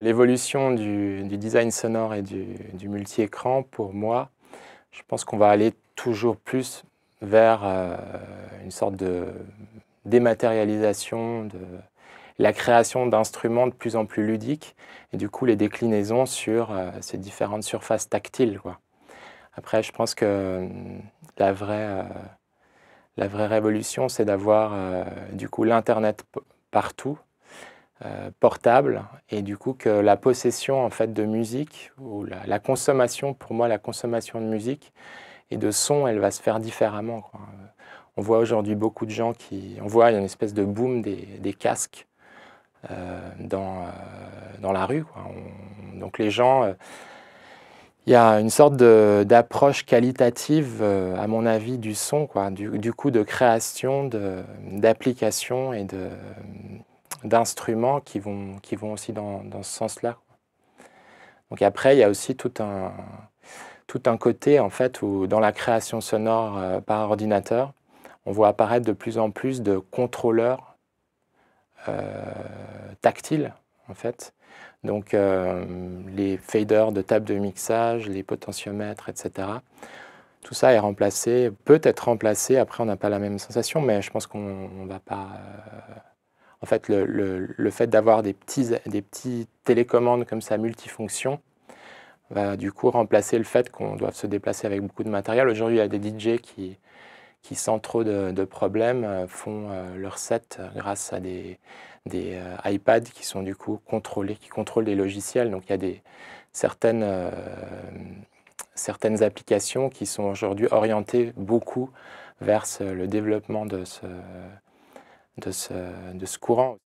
L'évolution du, design sonore et du, multi-écran, pour moi, je pense qu'on va aller toujours plus vers euh, une sorte de dématérialisation, de la création d'instruments de plus en plus ludiques, et du coup les déclinaisons sur euh, ces différentes surfaces tactiles. Après, je pense que hum, la vraie, euh, la vraie révolution, c'est d'avoir du coup l'Internet partout, euh, portable et du coup que la possession en fait de musique ou la, consommation, pour moi la consommation de musique et de son, elle va se faire différemment. On voit aujourd'hui beaucoup de gens qui, on voit il y a une espèce de boom des, casques euh, dans, euh, dans la rue. donc les gens il y a une sorte d'approche qualitative, à mon avis, du son, quoi, du, du coup de création, de d'application et de, d'instruments qui vont, qui vont aussi dans, ce sens-là. Donc après, il y a aussi tout un, tout un côté, en fait, où dans la création sonore euh, par ordinateur, on voit apparaître de plus en plus de contrôleurs euh, tactiles, en fait. Donc euh, les faders de table de mixage, les potentiomètres, etc. Tout ça est remplacé, peut être remplacé. Après, on n'a pas la même sensation, mais je pense qu'on ne va pas en fait, le, le, le fait d'avoir des petits, des petits télécommandes comme ça multifonctions va du coup remplacer le fait qu'on doive se déplacer avec beaucoup de matériel. Aujourd'hui, il y a des DJ qui, qui sans trop de, de problèmes, euh, font euh, leur set euh, grâce à des, des iPads qui sont du coup contrôlés, qui contrôlent des logiciels. Donc il y a des, certaines, certaines applications qui sont aujourd'hui orientées beaucoup vers le développement de ce de ce, de ce courant.